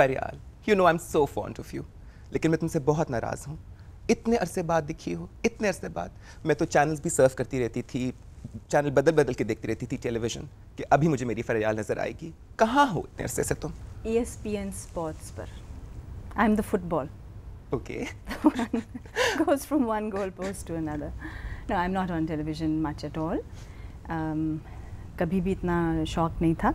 फरियाल you know I am so fond of you लेकिन मैं तुमसे बहुत नाराज़ हूँ इतने अरसे बाद दिखी हो इतने अरसे बाद मैं तो चैनल्स भी सर्व करती रहती थी चैनल बदल बदल के देखती रहती थी टेलीविज़न कि अभी मुझे मेरी फरियाल नज़र आएगी कहाँ हो इतने अरसे से तुम E S P N sports पर I am the football okay goes one goal post to another no I am not on television much at all कभी भी इतना शौक नहीं था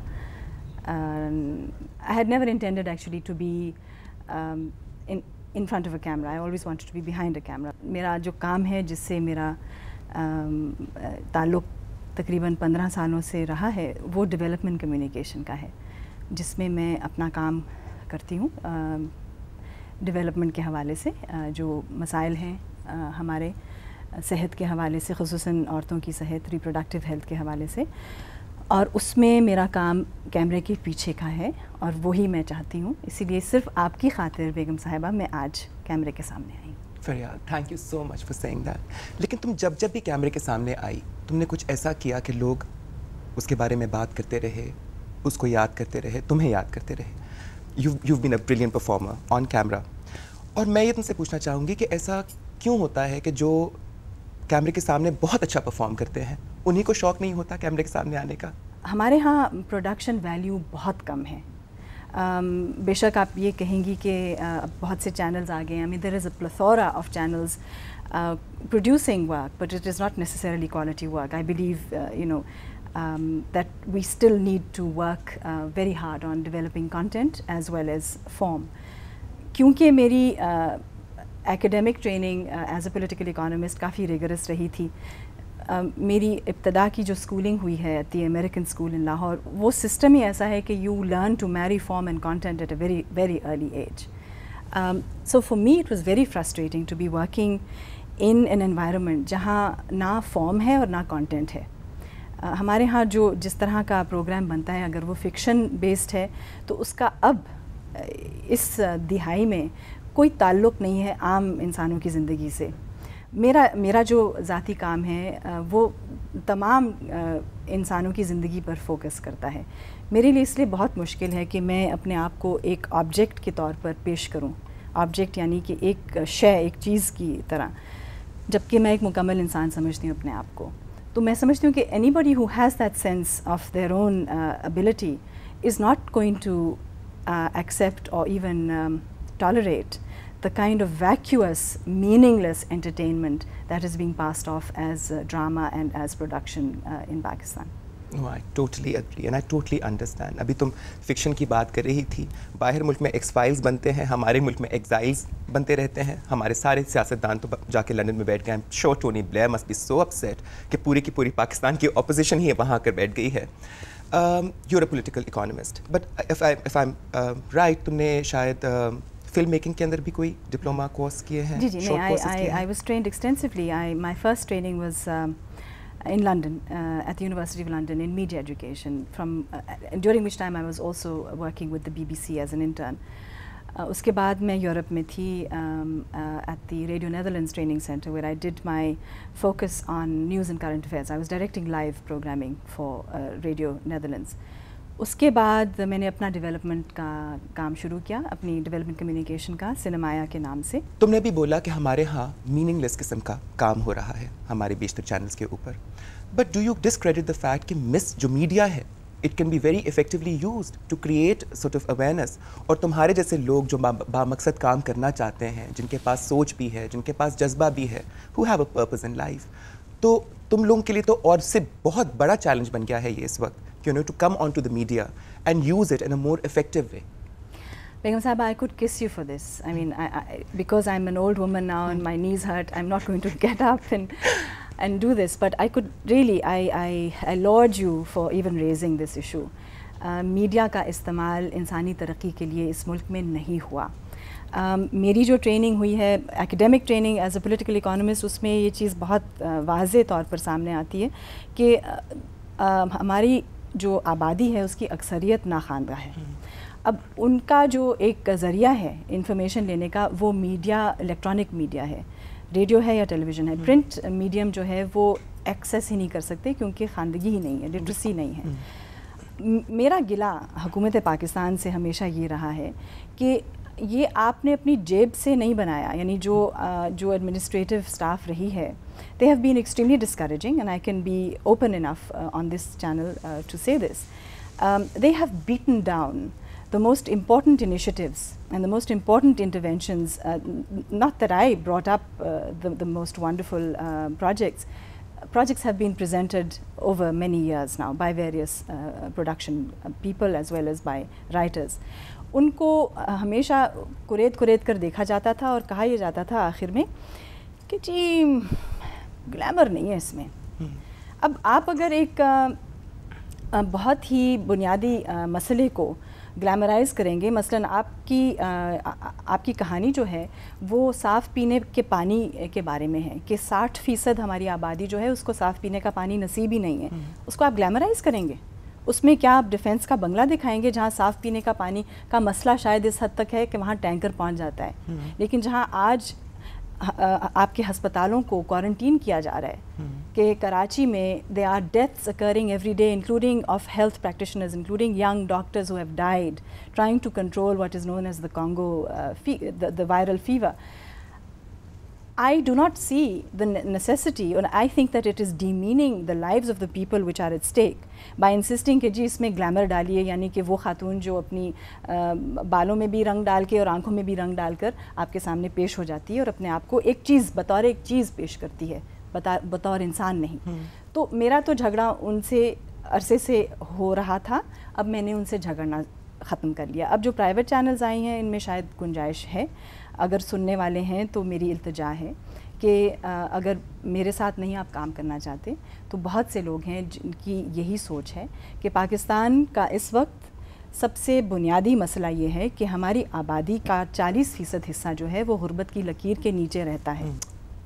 Um, I had never intended actually to be um, in in front of a camera. I always wanted to be behind a camera. मेरा जो काम है जिससे मेरा um, ताल्लुक तकरीबन पंद्रह सालों से रहा है वो डेवलपमेंट कम्युनिकेशन का है जिसमें मैं अपना काम करती हूँ डेवलपमेंट um, के हवाले से uh, जो मसाइल हैं uh, हमारे uh, सेहत के हवाले से खसूस औरतों की सेहत रिप्रोडक्टिव हेल्थ के हवाले से और उसमें मेरा काम कैमरे के पीछे का है और वही मैं चाहती हूँ इसीलिए सिर्फ आपकी खातिर बेगम साहिबा मैं आज कैमरे के सामने आई फरियाद thank you so much for saying that लेकिन तुम जब जब भी कैमरे के सामने आई तुमने कुछ ऐसा किया कि लोग उसके बारे में बात करते रहे उसको याद करते रहे तुम्हें याद करते रहे you you been a brilliant performer on camera और मैं ये तुमसे पूछना चाहूँगी कि ऐसा क्यों होता है कि जो कैमरे के सामने बहुत अच्छा परफॉर्म करते हैं उन्हीं को शौक नहीं होता कैमरे के सामने आने का हमारे यहाँ प्रोडक्शन वैल्यू बहुत कम है um, बेशक आप ये कहेंगी कि uh, बहुत से चैनल्स आ गए हैं mean there is a plethora of channels producing work but it is not necessarily quality work I believe you know that we still need to work very hard on hard content as well as form क्योंकि मेरी academic training as a political economist काफ़ी rigorous रही थी Uh, मेरी इब्तदा की जो schooling हुई है at the American school in Lahore वो सिस्टम ही ऐसा है कि you learn to marry form and content at a very very early age so for me it was very frustrating to be working in an environment जहाँ ना form है और ना कॉन्टेंट है uh, हमारे यहाँ जो जिस तरह का प्रोग्राम बनता है अगर वो फिक्शन बेस्ड है तो उसका अब uh, इस uh, दिहाई में कोई ताल्लुक़ नहीं है आम इंसानों की ज़िंदगी से मेरा मेरा जो ज़ाती काम है वो तमाम इंसानों की ज़िंदगी पर फोकस करता है मेरे लिए इसलिए बहुत मुश्किल है कि मैं अपने आप को एक ऑब्जेक्ट के तौर पर पेश करूं ऑब्जेक्ट यानी कि एक शय एक चीज़ की तरह जबकि मैं एक मुकम्मल इंसान समझती हूँ अपने आप को तो मैं समझती हूँ कि anybody who has that sense of their own ability is not going to accept or even tolerate the kind of vacuous, meaningless entertainment that is being passed off as uh, drama and as production uh, in Pakistan. No, I totally agree and I totally understand. अभी तुम fiction की बात कर रही थी बाहर मुल्क में एक्सफाइल्स बनते हैं हमारे मुल्क में एक्साइल्स बनते रहते हैं हमारे सारे सियासतदान तो जाके लंदन में बैठ गए so Tony Blair must be so upset कि पूरी की पूरी पाकिस्तान की अपोजिशन ही वहाँ आकर बैठ गई है you're a political economist but if I if I right तुमने शायद uh, फिल्म मेकिंग के अंदर भी कोई डिप्लोमा कोर्स किए हैं जी जी नहीं I was trained extensively I my first training was in London uh, at the University of London in media education from uh, during which time I was also working with the BBC as उसके बाद मैं Europe में थी at the radio Netherlands training centre where I did my focus on news and current affairs I was directing live programming for radio Netherlands उसके बाद मैंने अपना development का काम शुरू किया अपनी डेवलपमेंट कम्युनिकेशन का सिनेमाया के नाम से तुमने भी बोला कि हमारे यहाँ मीनिंगलेस किस्म का काम हो रहा है हमारे बेशतर चैनल्स के ऊपर but do you discredit the fact कि मिस जो मीडिया है it can be very effectively use to create sort of awareness और तुम्हारे जैसे लोग जो बामकसद काम करना चाहते हैं जिनके पास सोच भी है जिनके पास जज्बा भी है who have a purpose in life तो तुम लोगों के लिए तो और से बहुत बड़ा चैलेंज बन गया है ये इस वक्त you know, to come onto the media and use it in a more effective way. Begum Sahaba, I could kiss you for this. I mean, I, I, because I'm an old woman now and my knees hurt, I'm not going to get up and, and do this. But I could really, I, I, I laud you for even raising this issue. Media का इस्तेमाल इंसानी तरक्की के लिए इस मुल्क में नहीं हुआ um, मेरी जो ट्रेनिंग हुई है academic training as a political economist उसमें ये चीज़ बहुत वाज तौर पर सामने आती है कि uh, जो आबादी है उसकी अक्सरियत नाखानदा है अब उनका जो एक ज़रिया है इंफॉर्मेशन लेने का वो मीडिया इलेक्ट्रॉनिक मीडिया है रेडियो है या टेलीविज़न है प्रिंट मीडियम हम्म। जो है वो एक्सेस ही नहीं कर सकते क्योंकि खानदगी ही नहीं है लिटरेसी नहीं है हम्म। मेरा गिला हुकूमत पाकिस्तान से हमेशा ये रहा है कि ये आपने अपनी जेब से नहीं बनाया यानी जो जो एडमिनिस्ट्रेटिव स्टाफ रही है they have been extremely discouraging and I can be open enough uh, on this channel uh, to say this. Um, they have beaten down the most important initiatives and the most important interventions, uh, not that I brought up uh, the, the, most wonderful uh, projects, projects have been presented over many years now by various uh, production people as well as by writers. उनको हमेशा कुरेद कुरेद कर देखा जाता था और कहा यह जाता था आखिर में कि जी ग्लैमर नहीं है इसमें हम्म। अब आप अगर एक आ, बहुत ही बुनियादी आ, मसले को ग्लैमराइज करेंगे मसलन आपकी आ, आ, आपकी कहानी जो है वो साफ़ पीने के पानी के बारे में है कि 60 फ़ीसद हमारी आबादी जो है उसको साफ़ पीने का पानी नसीब ही नहीं है हम्म। उसको आप ग्लैमराइज करेंगे उसमें क्या आप डिफेंस का बंगला दिखाएंगे जहाँ साफ़ पीने का पानी का मसला शायद इस हद तक है कि वहाँ टैंकर पहुँच जाता है हम्म। लेकिन जहाँ आज आपके हस्पतालों को क्वारंटीन किया जा रहा है कि कराची में there are deaths occurring every day including of health practitioners including young doctors who have died trying to control what is known as the Congo the viral fever I do not see the necessity and I think that it is demeaning the lives of the people which are at stake by insisting कि जी इसमें glamour डालिए यानी कि वो खातून जो अपनी बालों में भी रंग डाल के और आंखों में भी रंग डालकर आपके सामने पेश हो जाती है और अपने आप को एक चीज़ बतौर एक चीज़ पेश करती है बता बतौर इंसान नहीं हम्म। तो मेरा तो झगड़ा उनसे अरसे से हो रहा था अब मैंने उनसे झगड़ना ख़त्म कर लिया अब जो प्राइवेट चैनल्स आई हैं इनमें शायद गुंजाइश है अगर सुनने वाले हैं तो मेरी इल्तजा है कि अगर मेरे साथ नहीं आप काम करना चाहते तो बहुत से लोग हैं जिनकी यही सोच है कि पाकिस्तान का इस वक्त सबसे बुनियादी मसला ये है कि हमारी आबादी का 40 फ़ीसद हिस्सा जो है वो गुरबत की लकीर के नीचे रहता है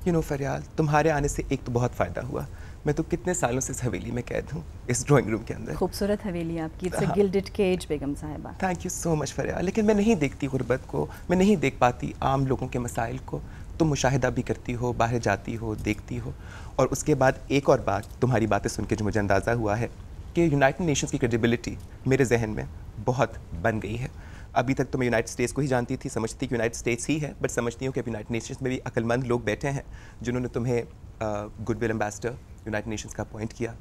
यू नो फरियाल तुम्हारे आने से एक तो बहुत फ़ायदा हुआ मैं तो कितने सालों से इस हवेली में कैद हूँ इस ड्राइंग रूम के अंदर खूबसूरत हवेली आपकी इट्स हाँ। Gilded cage Begum Sahiba thank you so much Faria लेकिन मैं नहीं देखती गुर्बत को मैं नहीं देख पाती आम लोगों के मसाइल को तुम मुशाहिदा भी करती हो बाहर जाती हो देखती हो और उसके बाद एक और बात तुम्हारी बातें सुन के जो मुझे अंदाज़ा हुआ है कि यूनाइटेड नेशंस की क्रेडिबिलिटी मेरे जहन में बहुत बन गई है अभी तक तो मैं यूनाइटेड स्टेट्स को ही जानती थी समझती कि यूनाइटेड स्टेट्स ही है बट समझती हूँ कि अब यूनाइटेड नेशंस में भी अकलमंद लोग बैठे हैं जिन्होंने तुम्हें गुडविल एम्बेसडर United Nations का appoint किया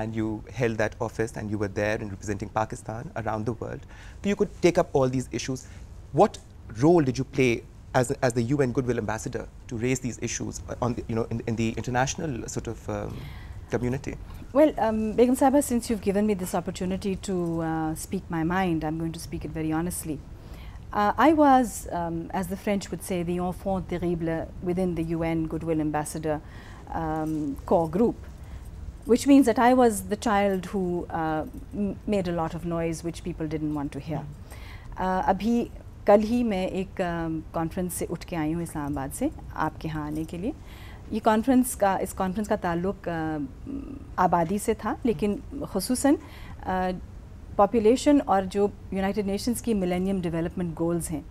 and you held that office and you were there and representing Pakistan around the world. So you could take up all these issues. What role did you play as, as the UN Goodwill Ambassador to raise these issues on the, you know, in, in the international sort of um, community? Well, um, Begum Sabha, since you've given me this opportunity to uh, speak my mind, I'm going to speak it very honestly. Uh, I was, um, as the French would say, the enfant terrible within the UN Goodwill Ambassador um, core group, which means that I was the child who uh, m made a lot of noise which people didn't want to hear. Uh, abhi कल ही मैं एक conference um, uh, से उठ के आई हूँ इस्लामाबाद से आपके यहाँ आने के लिए ये कॉन्फ्रेंस का इस कॉन्फ्रेंस का ताल्लुक uh, आबादी से था लेकिन खसूस पॉपुलेशन uh, और जो यूनाइटेड नेशंस की मिलेनियम डेवलपमेंट गोल्स हैं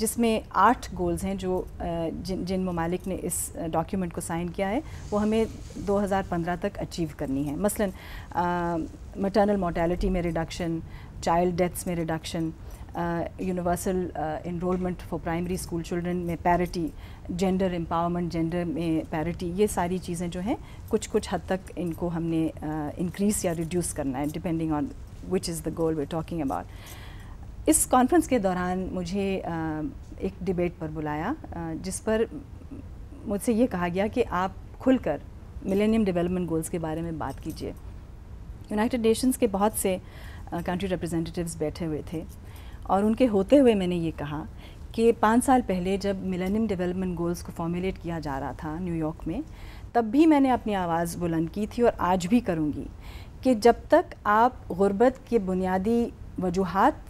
जिसमें आठ गोल्स हैं जो जिन जिन ममालिक ने इस डॉक्यूमेंट को साइन किया है वो हमें 2015 तक अचीव करनी है मसलन मटर्नल मोटेलिटी में रिडक्शन चाइल्ड डेथ्स में reduction universal enrolment for primary school children में पैरिटी जेंडर एम्पावरमेंट जेंडर में पैरिटी ये सारी चीज़ें जो हैं कुछ कुछ हद तक इनको हमने इंक्रीज़ uh, या रिड्यूस करना है depending on which is the goal we talking about इस कॉन्फ्रेंस के दौरान मुझे एक डिबेट पर बुलाया जिस पर मुझसे ये कहा गया कि आप खुलकर मिलेनियम डेवलपमेंट गोल्स के बारे में बात कीजिए यूनाइटेड नेशंस के बहुत से कंट्री रिप्रेजेंटेटिव्स बैठे हुए थे और उनके होते हुए मैंने ये कहा कि पाँच साल पहले जब मिलेनियम डेवलपमेंट गोल्स को फॉर्मुलेट किया जा रहा था न्यूयॉर्क में तब भी मैंने अपनी आवाज़ बुलंद की थी और आज भी करूँगी कि जब तक आप गुर्बत के बुनियादी वजूहत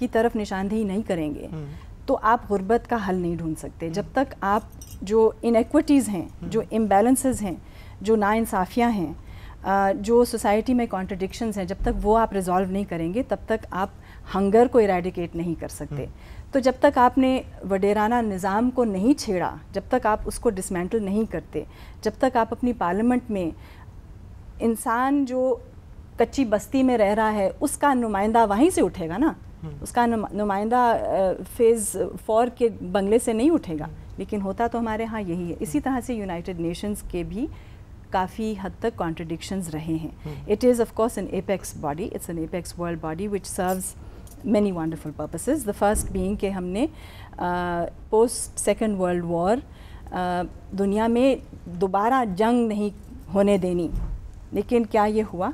की तरफ निशानदेही नहीं करेंगे हम्म। तो आप गुर्बत का हल नहीं ढूंढ सकते जब तक आप जो इनक्विटीज़ हम्म। हैं जो इम्बेलेंसेज हैं जो नाानसाफ़ियाँ हैं जो सोसाइटी में कॉन्ट्रडिक्शन हैं जब तक वो आप रिजॉल्व नहीं करेंगे तब तक आप हंगर को इरेडिकेट नहीं कर सकते हम्म। तो जब तक आपने वडेराना निज़ाम को नहीं छेड़ा जब तक आप उसको डिसमेंटल नहीं करते जब तक आप अपनी पार्लियामेंट में इंसान जो कच्ची बस्ती में रह रहा है उसका नुमाइंदा वहीं से उठेगा ना उसका नुमाइंदा फेज़ फोर के बंगले से नहीं उठेगा लेकिन होता तो हमारे यहाँ यही है इसी तरह से यूनाइटेड नेशंस के भी काफ़ी हद तक कॉन्ट्रडिक्शंस रहे हैं it is of course an apex body it's an apex world body which serves many wonderful purposes the first being के हमने पोस्ट सेकेंड वर्ल्ड वॉर दुनिया में दोबारा जंग नहीं होने देनी लेकिन क्या ये हुआ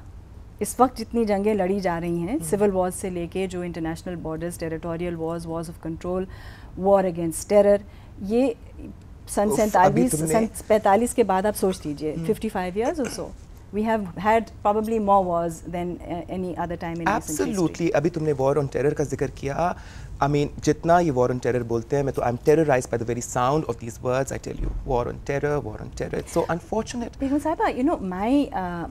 इस वक्त जितनी जंगें लड़ी जा रही हैं सिविल हम्म। वॉर्स से लेके जो international borders territorial wars wars of control war against terror ये सन सैंतालीस सन पैंतालीस के बाद आप सोच लीजिए फिफ्टी फाइव ईयर्स और सो we have had probably more wars than uh, any other time in Absolutely. history. Absolutely. अभी तुमने war on terror का जिक्र किया I mean, jitna ye war on terror bolte hai, I'm terrorized by the very sound of these words. I tell you, war on terror, war on terror. It's so unfortunate. Begum Saiba, you know, my, uh,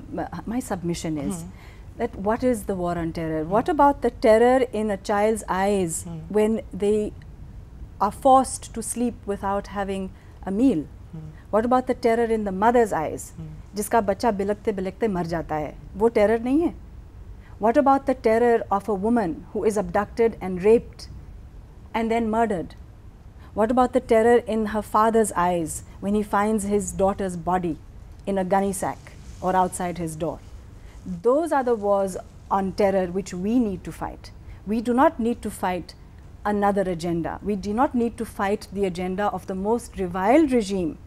my submission is mm. that what is the war on terror? Mm. What about the terror in a child's eyes mm. when they are forced to sleep without having a meal? Hmm. What about the terror in the mother's eyes? Hmm. जिसका बच्चा बिलकते बिलकते मर जाता है वो terror नहीं है What about the terror of a woman who is abducted and raped and then murdered? What about the terror in her father's eyes when he finds his daughter's body in a gunny sack or outside his door? Those are the wars on terror which we need to fight. We do not need to fight another agenda. We do not need to fight the agenda of the most reviled regime.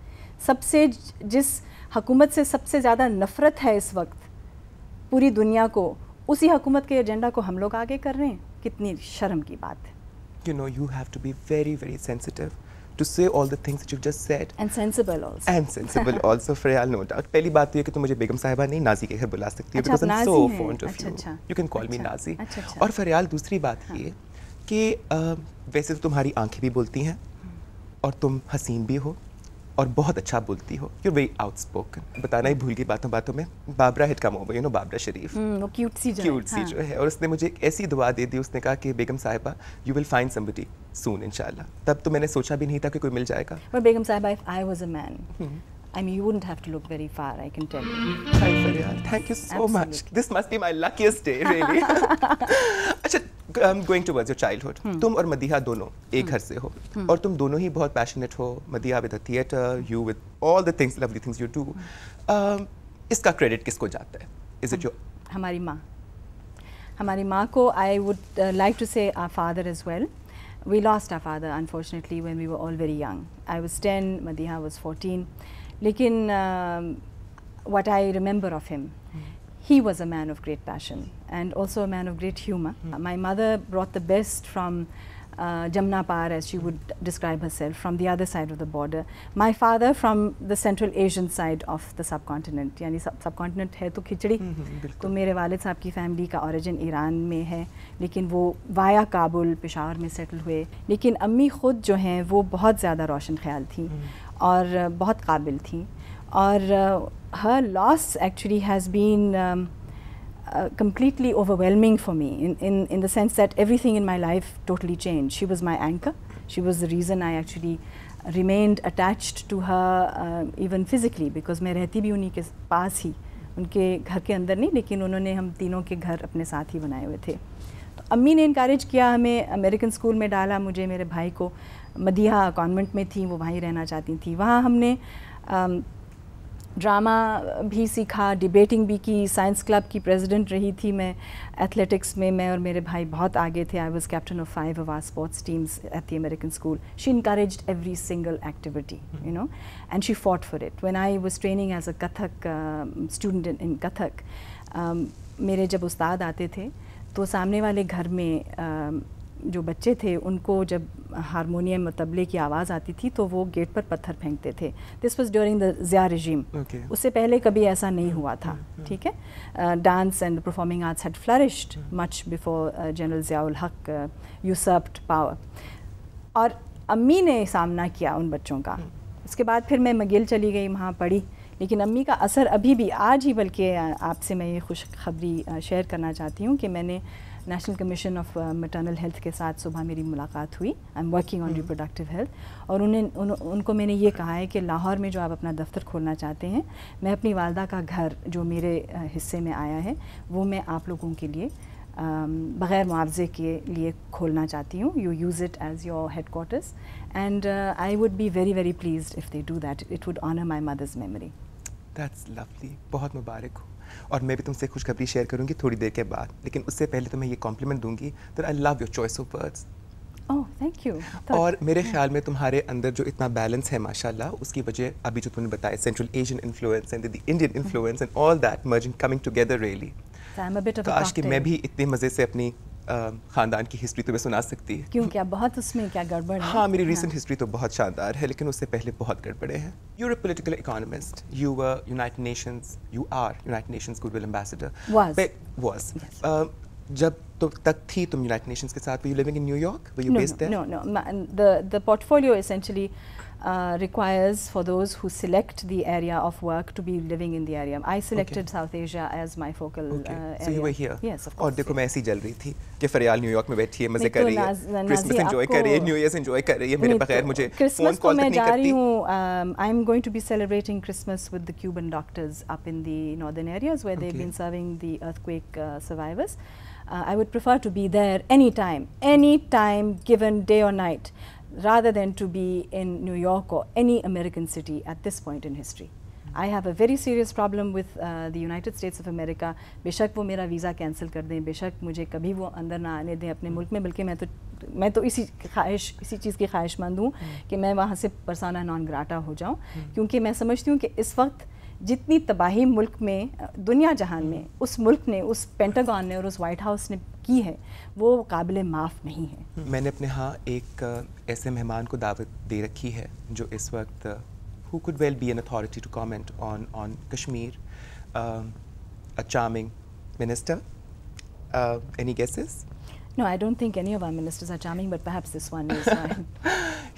सबसे जिस हकूमत से सबसे ज़्यादा नफ़रत है इस वक्त पूरी दुनिया को उसी हकूमत के एजेंडा को हम लोग आगे कर रहे हैं कितनी शर्म की बात है you know, you have to be very, very sensitive to say all the things that you've just said. And sensible also. And sensible also, Freyal, no doubt. पहली बात तो ये कि तुम मुझे बेगम साहिबा नहीं नाजी के घर बुला सकती हो because I'm so fond of you. You can call me Nazi. और फरियाल दूसरी बात ये कि वैसे तो तुम्हारी आंखें भी बोलती हैं और तुम हसीन भी हो और बहुत अच्छा बोलती हो यू वेरी आउटस्पोकन बताना ही भूल गई बातों बातों में बाबरा हिट का over you know Babra Sharif hmm, वो क्यूट सी जो क्यूट सी हाँ। जो है और उसने मुझे एक ऐसी दुआ दे दी उसने कहा कि Begum Sahiba you will find somebody soon इंशाल्लाह तब तो मैंने सोचा भी नहीं था कि कोई मिल जाएगा but Begum Sahiba if I was a man I mean you wouldn't have to look very far I can tell you thank you so much this must be my luckiest day really अच्छा गोइंग टूवर्ड्स योर चाइल्डहुड तुम और मदीहा दोनों एक hmm. घर से हो hmm. और तुम दोनों ही बहुत पैशनेट हो Madiha with theatre you with all the things lovely things you do इसका क्रेडिट किसको जाता है इज इट योर हमारी माँ हमारी माँ को I would like to say our father is well we lost our father unfortunately when we were all very young. I was 10, Madiha was 14. Lekin um, what I remember of him mm. he was a man of great passion and also a man of great humor. Mm. Uh, My mother brought the best from uh, Jamna Par, as she would describe herself, from the other side of the border. My father from the Central Asian side of the subcontinent, यानी सब subcontinent है तो खिचड़ी तो मेरे वालिद साहब की family का ओरिजिन ईरान में है लेकिन वो वाया काबुल पेशावर में सेटल हुए लेकिन अम्मी ख़ुद जो हैं वो बहुत ज़्यादा रोशन ख्याल थी और बहुत काबिल थी और हर loss actually has been completely overwhelming for me in in the sense that everything in my life totally change she was my anchor she was the reason I actually remained attached to her even physically because मैं रहती भी उन्हीं के पास ही उनके घर के अंदर नहीं लेकिन उन्होंने हम तीनों के घर अपने साथ ही बनाए हुए थे तो अम्मी ने इनक्रेज किया हमें अमेरिकन स्कूल में डाला मुझे मेरे भाई को मदिया कॉन्वेंट में थी वो भाई रहना चाहती थी वहाँ हमने um, ड्रामा भी सीखा डिबेटिंग भी की साइंस क्लब की प्रेसिडेंट रही थी मैं एथलेटिक्स में मैं और मेरे भाई बहुत आगे थे I was captain of five of our sports teams at the American school she encourage every single activity you know and she fought for it when I was training as a Kathak student in Kathak मेरे जब उस्ताद आते थे तो सामने वाले घर में uh, जो बच्चे थे उनको जब हारमोनियम तबले की आवाज़ आती थी तो वो गेट पर पत्थर फेंकते थे this was during the Zia regime उससे पहले कभी ऐसा नहीं हुआ था ठीक है dance and performing arts had flourished much before general Ziaul Haq usurped power और अम्मी ने सामना किया उन बच्चों का hmm. उसके बाद फिर मैं मगिल चली गई वहाँ पढ़ी लेकिन अम्मी का असर अभी भी आज ही बल्कि आपसे मैं ये खुश खबरी शेयर uh, करना चाहती हूँ कि मैंने national commission of maternal health के साथ सुबह मेरी मुलाकात हुई I am working on reproductive health और उन्हें उन, उनको मैंने ये कहा है कि लाहौर में जो आप अपना दफ्तर खोलना चाहते हैं मैं अपनी वालदा का घर जो मेरे हिस्से में आया है वो मैं आप लोगों के लिए बग़ैर मुआवजे के लिए खोलना चाहती हूँ you use it as your headquarters and I would be very very please if they do that it would honour my mother's memory that's lovely बहुत मुबारक हो और मैं भी तुमसे खुशखबरी शेयर करूंगी थोड़ी देर के बाद लेकिन उससे पहले तो मैं ये कॉम्प्लीमेंट दूंगी तो I love your choice of words oh thank you और मेरे ख्याल में तुम्हारे अंदर जो इतना बैलेंस है माशाल्लाह उसकी वजह अभी जो तुमने बताया central Asian influence and the Indian influence and all that merging coming together really काश कि मैं भी इतने मज़े से अपनी ख़ानदान की हिस्ट्री तुम्हें सुना सकती है क्यों क्या बहुत उसमें क्या गड़बड़ हाँ मेरी रिसेंट हाँ। हिस्ट्री तो बहुत शानदार है लेकिन उससे पहले बहुत गड़बड़े हैं you are political economist you are United Nations you are United Nations goodwill ambassador was जब तो तक थी तुम यूनाइटेड नेशंस के साथ you living in New York no know the the portfolio essentially uh, requires for those who select the area of work to be living in the area. I selected okay. South Asia as my focal okay. uh, area. So you were here? Yes, of course. और देखो मैं ऐसी जल रही थी कि फरियाल New York में बैठी है मजे कर रही है क्रिसमस एंजॉय कर रही है न्यू ईयर एंजॉय कर रही है मेरे बगैर मुझे क्रिसमस को मैं जा रही हूँ I am going to be celebrating Christmas with the Cuban doctors up in the northern areas where they have been serving the earthquake survivors I would prefer to be there any time any time given day or night rather than to be in New York or any American city at this point in history. I have a very serious problem with the United States of America बेशक वो मेरा visa cancel कर दें बेशक मुझे कभी वो अंदर ना आने दें अपने मुल्क में बल्कि मैं तो मैं तो इसी ख्वाहिश इसी चीज़ की ख्वाहिशमंद हूँ हम्म। कि मैं वहाँ से परसाना नॉन ग्राटा हो जाऊँ हम्म। क्योंकि मैं समझती हूँ कि इस वक्त जितनी तबाही मुल्क में दुनिया जहान में उस मुल्क ने उस पेंटागन ने और उस वाइट हाउस ने की है वो काबिल माफ़ नहीं है मैंने अपने यहाँ एक ऐसे मेहमान को दावत दे रखी है जो इस वक्त who could well be an authority to comment on on Kashmir a minister any guesses no I don't think any of our ministers are charming but perhaps this one is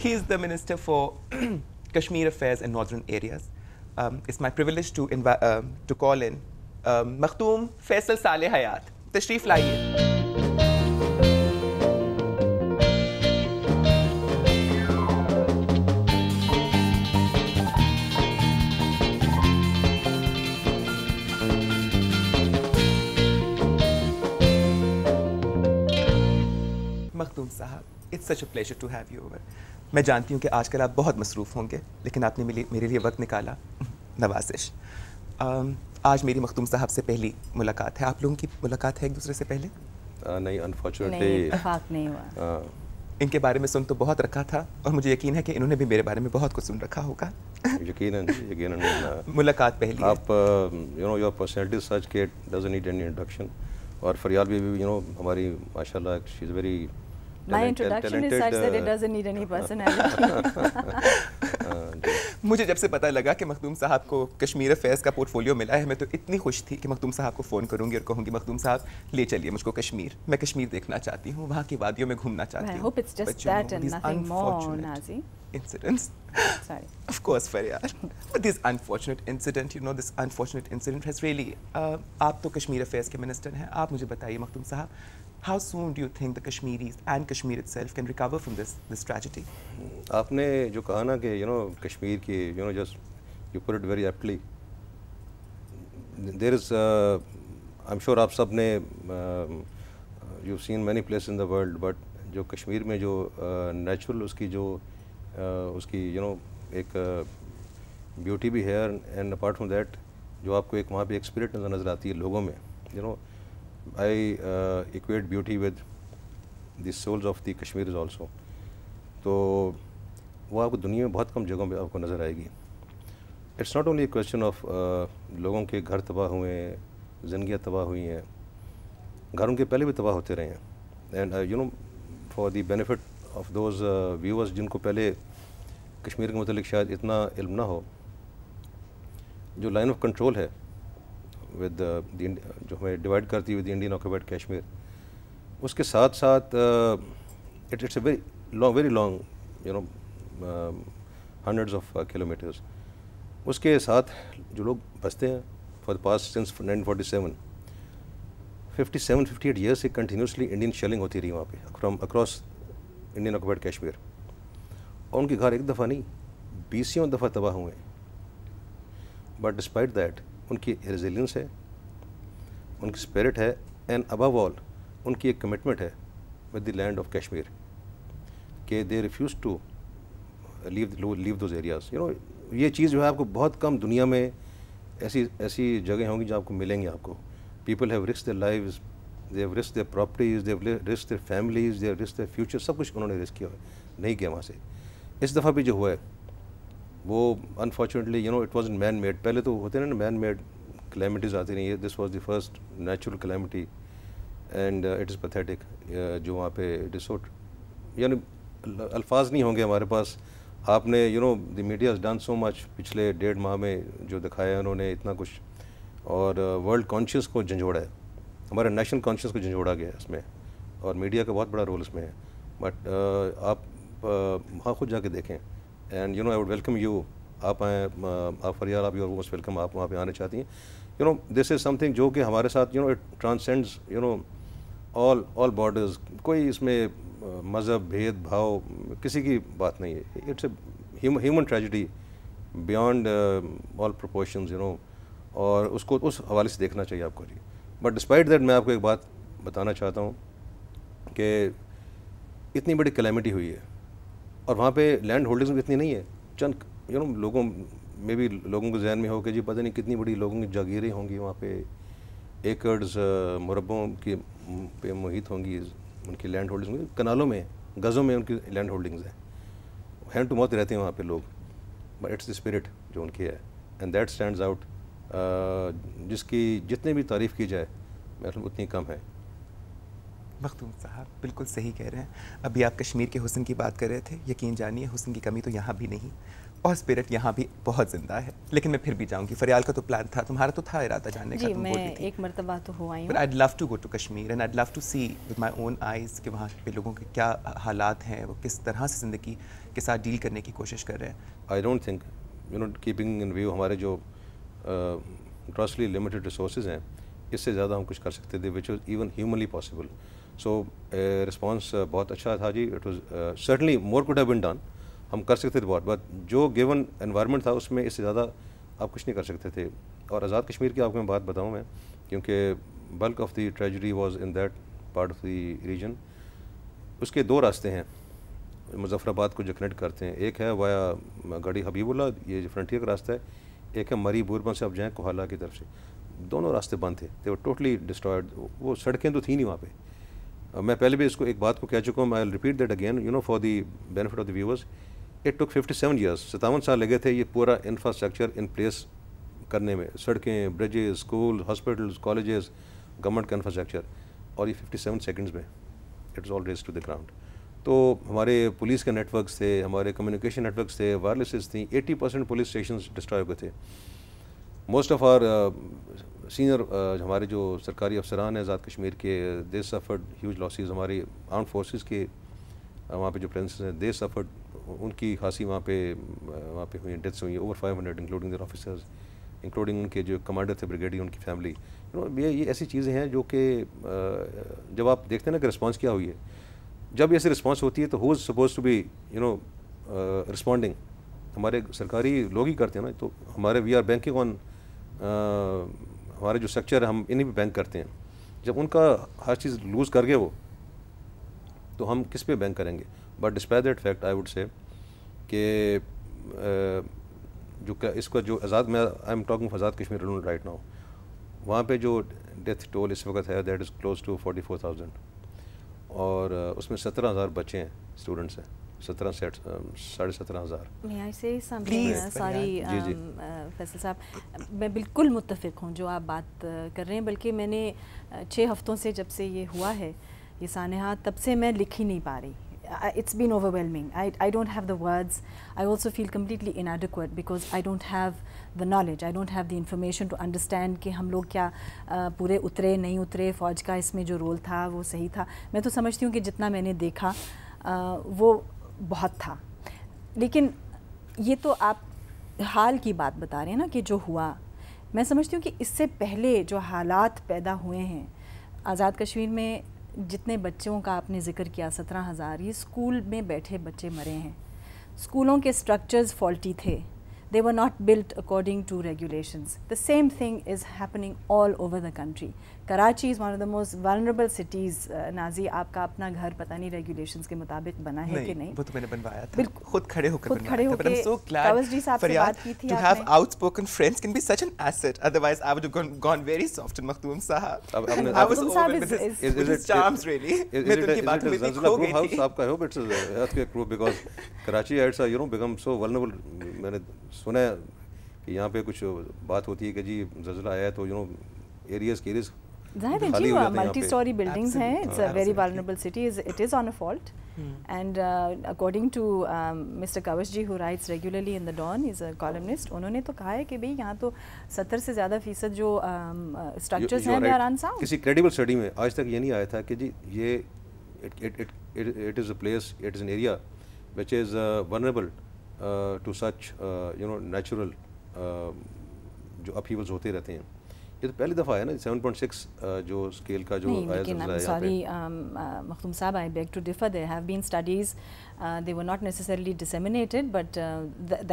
he is the minister for Kashmir affairs and northern areas Um, it's my privilege to, invi- uh, um, to call in um, Makhtoom Faisal Saleh Hayat. Tashreef laiye. Such a pleasure to have you over मैं जानती हूँ कि आजकल आप बहुत मसरूफ़ होंगे लेकिन आपने मेरे, मेरे लिए वक्त निकाला नवाजिश आज मेरी मखदूम साहब से पहली मुलाकात है आप लोगों की मुलाकात है एक दूसरे से पहले uh, नहीं अनफॉर्चुनेटली नहीं हुआ uh, इनके बारे में सुन तो बहुत रखा था और मुझे यकीन है कि इन्होंने भी मेरे बारे में बहुत कुछ सुन रखा होगा यकीन यकीन मुलाकात पहली आप you know your personality such के डजन नीड एनी इंट्रोडक्शन और फरियाल भी यू नो हमारी माशाल्लाह शी इज़ वेरी मुझे जब से पता लगा कि मखदूम साहब को कश्मीर फैज़ का पोर्टफोलियो मिला है मैं तो इतनी खुश थी कि मखदूम साहब को फ़ोन करूंगी और कहूंगी मखदूम साहब ले चलिए मुझको कश्मीर मैं कश्मीर देखना चाहती हूँ वहाँ की वादियों में घूमना चाहती हूं uh, आप तो कश्मीर अफेयर्स के मिनिस्टर हैं आप मुझे बताइए मखदूम साहब How soon do you think the Kashmiris and Kashmir itself can recover from this this tragedy? aapne jo kaha na ke you know kashmir ki you know just you put it very aptly. There is uh, I'm sure aap sab ne uh, you've seen many places in the world but jo kashmir mein jo uh, natural uski jo uh, uski you know, ek beauty भी है and apart from that जो आपको एक वहाँ पे एक spirit नज़र आती है लोगों में you you know know, I uh, equate beauty with the souls of the Kashmiris also. तो वो आपको दुनिया में बहुत कम जगहों पे आपको नज़र आएगी it's not only question of लोगों के घर तबाह हुए हैं ज़िंदियाँ तबाह हुई हैं घर उनके पहले भी तबाह होते रहे हैं and you know for the benefit of those viewers जिनको पहले कश्मीर के मतलब शायद इतना इल्म ना हो जो लाइन ऑफ कंट्रोल है विद जो हमें डिवाइड करती हुई विद इंडियन ऑक्यूपाइड कश्मीर उसके साथ साथ it it's a very long very long you know hundreds of kilometres उसके साथ जो लोग बसते हैं for the past since 1947 fifty eight years से कंटिन्यूसली इंडियन शेलिंग होती रही वहाँ पे from across Indian occupied Kashmir और उनके घर एक दफ़ा नहीं बीसियों दफ़ा तबाह हुए बट डिस्पाइट दैट उनकी रेजिलियंस है उनकी स्पिरिट है एंड अबव ऑल उनकी एक कमिटमेंट है with the land of Kashmir के they refuse to leave leave those areas you know ये चीज़ जो है आपको बहुत कम दुनिया में ऐसी ऐसी जगह होंगी जहाँ आपको मिलेंगी आपको people have risk their live they've risk their properties they've risk their families they've risk their future सब कुछ उन्होंने रिस्क किया नहीं किया वहाँ से इस दफ़ा भी जो हुआ है वो unfortunately you know it was man made पहले तो होते ना मैन मेड क्लामिटीज़ आती रही है this was the first natural calamity and it is pathetic जो वहाँ पे इट इज़ यानी अल्फाज नहीं होंगे हमारे पास आपने you know the media is done so much पिछले डेढ़ माह में जो दिखाया उन्होंने इतना कुछ और वर्ल्ड uh, कॉन्शियस को झंझोड़ा है हमारे नेशनल कॉन्शियस को झंझोड़ा गया है इसमें और मीडिया का बहुत बड़ा रोल इसमें है बट uh, आप uh, वहाँ खुद जाके देखें and you know I would welcome you आप आए आप फरियाल आप आर मोस्ट वेलकम आप वहाँ पे आना चाहती हैं you know this is something जो कि हमारे साथ you know it transcends you know all all borders कोई इसमें मज़हब भेदभाव किसी की बात नहीं है it's a human tragedy beyond all proportion you know और उसको उस हवाले से देखना चाहिए आपको जी बट डिस्पाइट दैट मैं आपको एक बात बताना चाहता हूँ कि इतनी बड़ी कलेमिटी हुई है और वहाँ पे लैंड होल्डिंग्स भी इतनी नहीं है चंद यू नो लोगों में भी लोगों को जहन में हो कि जी पता नहीं कितनी बड़ी लोगों की जागीरें होंगी वहाँ पे एकर्ड्स uh, मुरबों की पे मुहित होंगी उनकी लैंड होल्डिंग्स होंगी कनालों में गज़ों में उनकी लैंड होल्डिंग्स हैं हैंड टू माउथ रहते हैं वहाँ पे लोग बट इट्स द स्पिरिट जो उनकी है एंड दैट स्टैंड आउट जिसकी जितने भी तारीफ़ की जाए मतलब उतनी कम है मखदूम साहब बिल्कुल सही कह रहे हैं अभी आप कश्मीर के हुसन की बात कर रहे थे यकीन जानिए हुसन की कमी तो यहाँ भी नहीं और स्पिरिट यहाँ भी बहुत ज़िंदा है लेकिन मैं फिर भी जाऊँगी फरियाल का तो प्लान था तुम्हारा तो था इरादा जाने का मैं एक मरतबा तो हुआ I I love to go to Kashmir and I love to see with my own eyes कि वहाँ पे लोगों के क्या हालात हैं वो किस तरह से ज़िंदगी के साथ डील करने की कोशिश कर रहे हैं I don't think you know keeping in view हमारे जो ग्रॉसली लिमिटेड रिसोर्स हैं इससे ज़्यादा हम कुछ कर सकते थे which is even humanly possible so response uh, uh, बहुत अच्छा था जी it was certainly more could have been done हम कर सकते थे बहुत बट जो गिवन एनवायरनमेंट था उसमें इससे ज़्यादा आप कुछ नहीं कर सकते थे और आज़ाद कश्मीर की आपको मैं बात बताऊँ मैं क्योंकि bulk of the treasury was in that part of the region उसके दो रास्ते हैं मुजफ्फराबाद को जो कनेक्ट करते हैं एक है वाया uh, गढ़ी हबीबुल्ला ये जो फ्रंटियर का रास्ता है एक है मरी बुरबन से आप जाएँ कोहला की तरफ से दोनों रास्ते बंद थे दे वो टोटली डिस्ट्रॉयड वो सड़कें तो थी नहीं वहाँ पर Uh, मैं पहले भी इसको एक बात को कह चुका हूँ I repeat that again you know for the benefit of the viewers it took 57 seven years सतावन साल लगे थे ये पूरा इंफ्रास्ट्रक्चर इन प्लेस करने में सड़कें bridges school hospitals colleges government का इंफ्रास्ट्रक्चर और ये 57 सेवन सेकेंड्स में is all raze to the ground तो हमारे पुलिस के नेटवर्क्स थे हमारे कम्युनिकेशन नेटवर्क्स थे वायरलेसेस थी 80 परसेंट पुलिस स्टेशन डिस्ट्रॉय हुए थे most of our senior uh, हमारे जो सरकारी अफसरान हैं आज़ाद कश्मीर के दे सफ़र्ड ह्यूज लॉसेस हमारी आर्म फोर्सेस के uh, वहाँ पे जो प्रेजेंस हैं दे सफ़र्ड उनकी खासी वहाँ पे uh, वहाँ पे हुई डेथ्स हुई over five hundred including their officers including उनके जो कमांडर थे ब्रिगेडियर उनकी फैमिली यू नो ये ये ऐसी चीज़ें हैं जो कि जब आप देखते हैं ना कि रिस्पॉन्स क्या हुई है जब ऐसी रिस्पॉन्स होती है तो who is suppose to be you know responding हमारे सरकारी लोग ही करते हैं ना तो हमारे वी आर बैंकिंग ऑन हमारे जो स्ट्रक्चर हम इन्हीं भी बैंक करते हैं जब उनका हर चीज़ लूज़ कर गए वो तो हम किस पे बैंक करेंगे but despite that fact I would say कि जो इसका जो आज़ाद मैं I am talking Azad Kashmir rule right now वहाँ पे जो डेथ टोल इस वक्त है that is close to forty four thousand और उसमें सत्रह हज़ार बच्चे हैं स्टूडेंट्स हैं मैं बिल्कुल मुतफ़ हूँ जो आप बात uh, कर रहे हैं बल्कि मैंने uh, छः हफ़्तों से जब से ये हुआ है ये सानहा तब से मैं लिख ही नहीं पा रही it's been overwhelming I don't have the words I also feel completely inadequate because I don't have the knowledge I don't have the information to understand कि हम लोग क्या uh, पूरे उतरे नहीं उतरे फ़ौज का इसमें जो रोल था वो सही था मैं तो समझती हूँ कि जितना मैंने देखा वो बहुत था लेकिन ये तो आप हाल की बात बता रहे हैं ना कि जो हुआ मैं समझती हूँ कि इससे पहले जो हालात पैदा हुए हैं आज़ाद कश्मीर में जितने बच्चों का आपने जिक्र किया सत्रह हज़ार ये स्कूल में बैठे बच्चे मरे हैं स्कूलों के स्ट्रक्चर्स फॉल्टी थे they were not built according to regulations the same thing is happening all over the country Karachi is one of the most vulnerable cities नाजी आपका अपना घर पता नहीं रेगुलेशन के मुताबिक बना है कि नहीं वो तो मैंने बनवाया था बिल्कुल खुद खड़े होकर खुद खड़े होकर आई सो ग्लैड जी साहब से बात की थी to have outspoken friends can be such an asset otherwise I would have gone very soft in Makhdoom Sahab अब हमने I was over with this is it charms really मैं तो की बात में भी खो गई हाउस थी हो but it's a crew because Karachi it's you know become so vulnerable मैंने सुना है कि यहां पे कुछ बात होती है कि जी जजला आया तो यू नो एरियाज के एरियाज जाहिर है जी मल्टी स्टोरी बिल्डिंग्स हैं it's a very vulnerable city is it is on a fault and according to mister Kavash ji who writes regularly in the Dawn is a columnist उन्होंने तो कहा है कि भाई यहाँ तो सत्तर से ज़्यादा फीसद जो स्ट्रक्चर्स um, uh, हैं right. किसी क्रेडिबल स्टडी में आज तक ये नहीं आया था कि जी ये it is a place it is an area which is vulnerable to such you know natural जो अपीवल्स होते रहते हैं ये तो पहली दफ़ा है ना सेवन पॉइंट सिक्स जो स्केल का जो sorry Makhdoom Sahab I beg to differ there have been studies they were not necessarily disseminated but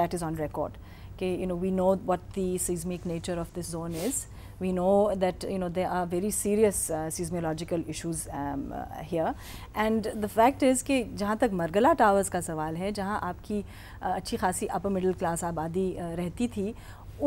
that is on record के you know we know what seismic nature of this zone is we know that you know there are very serious uh, seismological issues um, uh, here and the fact is ki jahan tak margala towers ka sawal hai jahan aapki uh, अच्छी खासी upper middle class आबादी uh, रहती थी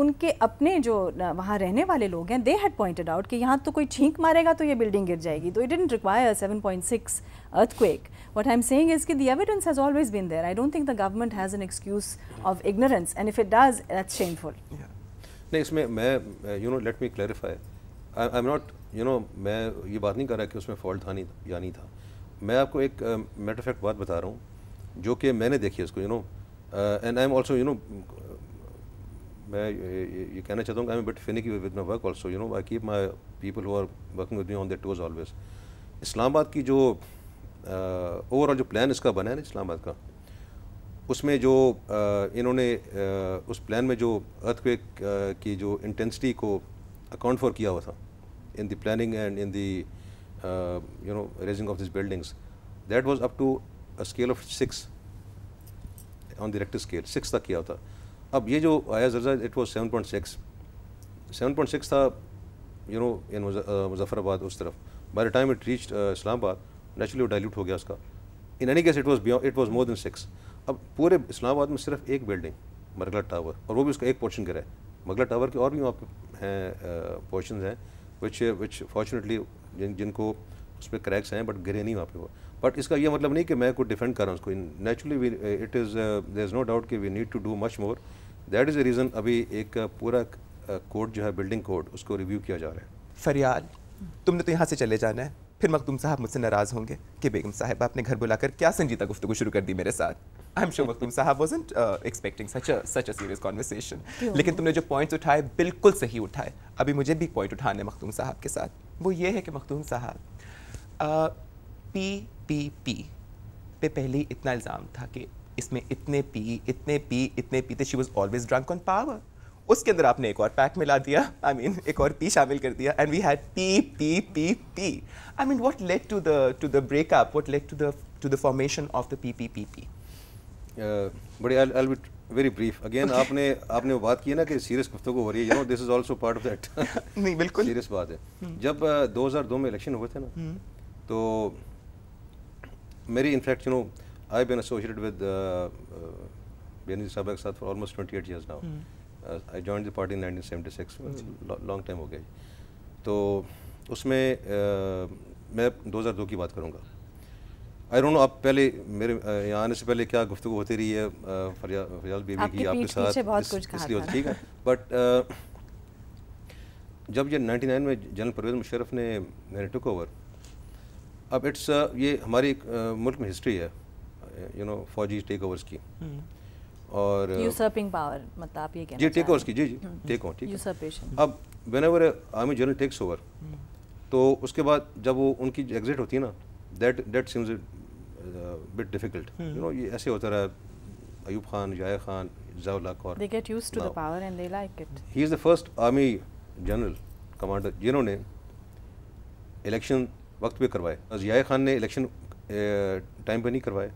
उनके अपने जो वहाँ रहने वाले लोग हैं दे हैड पॉइंटेड आउट कि यहाँ तो कोई छींक मारेगा तो ये बिल्डिंग गिर जाएगी तो it doesn't require seven point six earthquake what I am saying is की the evidence has always been there I don't think the government has an excuse of ignorance and if it does it shameful नहीं इसमें मैं you know let me clarify I am not you know मैं ये बात नहीं कर रहा कि उसमें फॉल्ट था नहीं या नहीं था मैं आपको एक मैटर uh, फैक्ट बात बता रहा हूँ जो कि मैंने देखी है उसको you know and I am also you know मैं ये कहना चाहता हूँ I am with my work also you know I keep my people who are working with me on the toes always Islamabad की जो ओवरऑल जो प्लान इसका बना है ना इस्लामाबाद का उसमें जो इन्होंने उस प्लान में जो अर्थक्वेक की जो इंटेंसिटी को अकाउंट फॉर किया हुआ था in the planning and in the you know raising of this buildings that was up to a scale of six on the Richter scale six तक किया हुआ था अब ये जो आया जर्जा it was seven point six seven point six था यू नो इन मुजफ्फराबाद उस तरफ by the time it reach Islamabad naturally वो डायल्यूट हो गया उसका in any case it was beyond it was more than six अब पूरे इस्लामाबाद में सिर्फ एक बिल्डिंग मरगला टावर और वो भी उसका एक पोर्शन गिरा है मगला टावर के और भी वहाँ पर हैं पोर्शन हैं विच विच फॉर्चुनेटली जिन जिनको उस पर क्रैक्स हैं बट गिरे नहीं वहाँ पे वो बट इसका ये मतलब नहीं कि मैं कुछ डिफेंड कर रहा हूँ उसको naturally it is there is no doubt कि we need to do much more that is the reason अभी एक पूरा कोड जो है बिल्डिंग कोड उसको रिव्यू किया जा रहा है फरियाल तुमने तो यहाँ से चले जाना है फिर मखदूम साहब मुझसे नाराज़ होंगे कि बेगम साहब आपने घर बुलाकर क्या संजीदा गुफ्तु शुरू कर दी मेरे साथ I am sure Makhdoom Sahab wasn't expecting such such a serious conversation लेकिन तुमने जो पॉइंट्स उठाए बिल्कुल सही उठाए अभी मुझे भी पॉइंट उठाने मखदूम साहब के साथ वो ये है कि मखदूम साहब पी पी पी पे पहले इतना इल्ज़ाम था कि इसमें इतने पी इतने पी इतने पीते she was always drunk on power उसके अंदर आपने एक और पैक मिला दिया आई I मीन mean, एक और पी शामिल कर दिया and we had P P P P I mean what led to the to the breakup what led to the to the formation of the P P P P बड़ी I be very brief again आपने आपने वो बात की है ना कि serious गुफ्तु हो रही है you know this is also part of that नहीं बिल्कुल सीरियस बात है हम्म. जब uh, 2002 में इलेक्शन हुए थे ना हम्म. तो मेरी in fact you know I've been associated with uh, uh, Benazir Sabak Sath for almost 28 years now. Mm. Uh, I joined the party in 1976, mm. lo long time हो गई तो उसमें uh, मैं 2002 की बात करूँगा आई डोंट नो आप पहले मेरे uh, यहाँ आने से पहले क्या गुफ्तु होती रही है uh, फरिया, फरियाल बीबी की आपके साथ इसलिए ठीक है बट uh, जब ये 99 में जनरल परवेज मुशरफ ने मैंने टुक ओवर अब इट्स ये हमारी मुल्क में हिस्ट्री है यू नो फौजी टेक ओवर की हम्म। और यूसर्पिंग uh, पावर मतलब आप ये कहना जी टेक ओवर की जी जी टेक ओवर हम्म, ठीक यूसर्पेशन अब आर्मी जनरल टेक्स ओवर तो उसके बाद जब वो उनकी एग्जिट होती है ना that that seems bit difficult you know ये ऐसे होता रहा Ayub Khan Yahya Khan they get used to the power and they like it he is the first army general commander जिन्होंने इलेक्शन वक्त पे करवाए जिया खान ने इलेक्शन टाइम uh, पे नहीं करवाए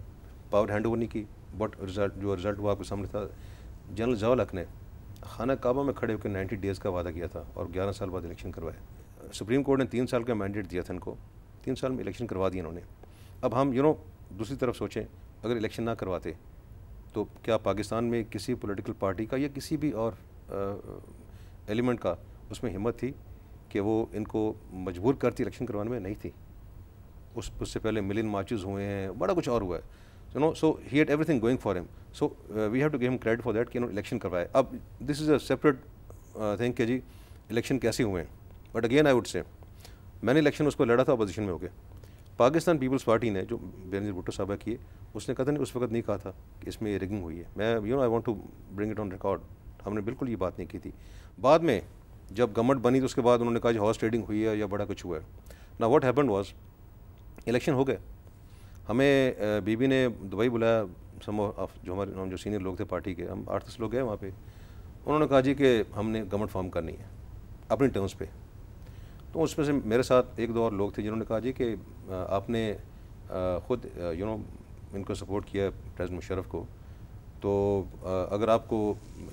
पावर हैंड ओवर नहीं की बट रिजल्ट जो रिजल्ट हुआ आपके सामने था जनरल हक ने खाना काबा में खड़े होकर नाइन्टी डेज़ का वादा किया था और ग्यारह साल बाद इलेक्शन करवाए सुप्रीम कोर्ट ने तीन साल का मैंडेट दिया था इनको तीन साल में इलेक्शन करवा दिया इन्होंने अब हम यू नो दूसरी तरफ सोचें अगर इलेक्शन ना करवाते तो क्या पाकिस्तान में किसी पॉलिटिकल पार्टी का या किसी भी और एलिमेंट का उसमें हिम्मत थी कि वो इनको मजबूर करती इलेक्शन करवाने में नहीं थी उस उससे पहले मिलिन मार्चेज़ हुए हैं बड़ा कुछ और हुआ है you know so he had everything going for him so we have to give him credit for that कि you इलेक्शन करवाए अब this is a separate thing के जी इलेक्शन कैसे हुए बट अगेन आई वुड से मैंने इलेक्शन उसको लड़ा था अपोजिशन में होके पाकिस्तान पीपल्स पार्टी ने जो बेनजी भुट्टो साहबा किए उसने नहीं उस वक्त नहीं कहा था कि इसमें ये रिगिंग हुई है मैं you know I want to bring it on record हमने बिल्कुल ये बात नहीं की थी बाद में जब गवर्नमेंट बनी तो उसके बाद उन्होंने कहा हॉर्स ट्रेडिंग हुई है या बड़ा कुछ हुआ है ना वॉट हैपन वॉज इलेक्शन हो गए हमें बीबी ने दुबई बुलाया सम ऑफ जो हमारे हम जो सीनियर लोग थे पार्टी के हम आठ दस लोग गए वहाँ पे उन्होंने कहा जी कि हमने गवर्नमेंट फॉर्म करनी है अपनी टर्म्स पे तो उसमें से मेरे साथ एक दो और लोग थे जिन्होंने कहा जी कि आपने ख़ुद यू नो इनको सपोर्ट किया प्रेस मुशरफ को तो अगर आपको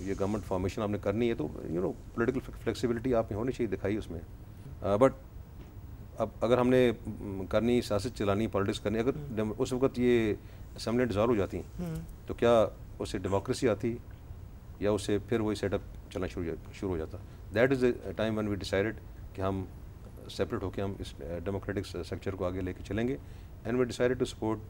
ये गवर्नमेंट फॉर्मेशन आपने करनी है तो यू नो पोलिटिकल फ्लैक्सीबिलिटी आप होनी चाहिए दिखाई उसमें बट अब अगर हमने करनी सियासत चलानी पॉलिटिक्स करनी अगर हम्म। उस वक्त ये असम्बलियाँ डिज़ॉल्व हो जाती हम्म। तो क्या उससे डेमोक्रेसी आती या उससे फिर वही सेटअप चलना शुरू शुरू हो जाता that is the time when we decided कि हम सेपरेट होकर हम इस डेमोक्रेटिक स्ट्रक्चर को आगे लेके चलेंगे and we decided to support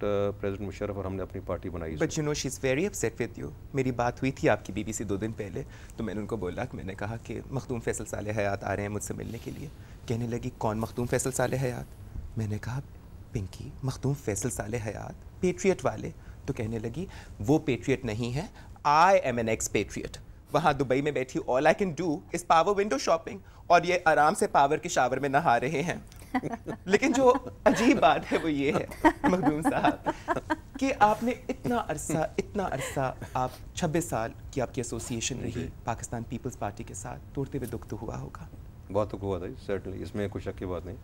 president Musharraf और हमने अपनी पार्टी बनाई but you know she is very upset with you मेरी बात हुई थी आपकी बीबीसी दो दिन पहले तो मैंने उनको बोला कि मैंने कहा कि मखदूम फैसल साल हयात आ रहे हैं मुझसे मिलने के लिए कहने लगी कौन मखदूम फैसल साल हयात मैंने कहा पिंकी मखदूम फैसल साल हयात पेट्रियट वाले तो कहने लगी वो पेट्रियट नहीं है I am an expatriate वहाँ दुबई में बैठी all I can do is power window shopping और ये आराम से पावर के शावर में नहा रहे हैं लेकिन जो अजीब बात है वो ये है मखदूम साहब कि आपने इतना अरसा इतना अरसा आप 26 साल की आपकी एसोसिएशन रही पाकिस्तान पीपल्स पार्टी के साथ तोड़ते हुए दुख तो हुआ होगा बहुत तो हुआ था सर्टनली इसमें कोई शक की बात नहीं